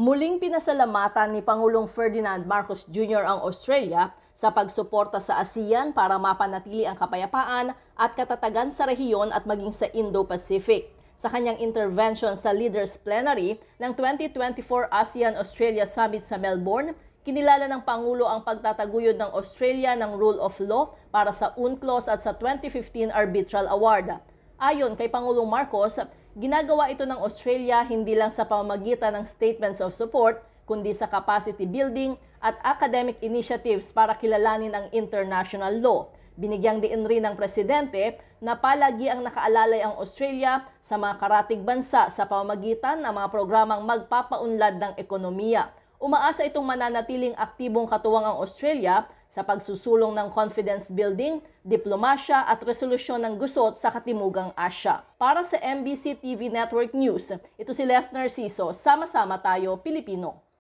Muling pinasalamatan ni Pangulong Ferdinand Marcos Jr. ang Australia sa pagsuporta sa ASEAN para mapanatili ang kapayapaan at katatagan sa rehiyon at maging sa Indo-Pacific. Sa kanyang intervention sa Leaders Plenary ng 2024 ASEAN-Australia Summit sa Melbourne, kinilala ng Pangulo ang pagtataguyod ng Australia ng Rule of Law para sa UNCLOS at sa 2015 Arbitral Award. Ayon kay Pangulong Marcos, Ginagawa ito ng Australia hindi lang sa pamamagitan ng statements of support, kundi sa capacity building at academic initiatives para kilalanin ang international law. Binigyang diin rin ng Presidente na palagi ang nakaalalay ang Australia sa mga karatig bansa sa pamamagitan ng mga programang magpapaunlad ng ekonomiya. Umaasa itong mananatiling aktibong katuwang ang Australia sa pagsusulong ng confidence building, diplomasya at resolusyon ng gusot sa Katimugang Asya. Para sa MBC TV Network News, ito si Lefner Siso, Sama-sama tayo Pilipino.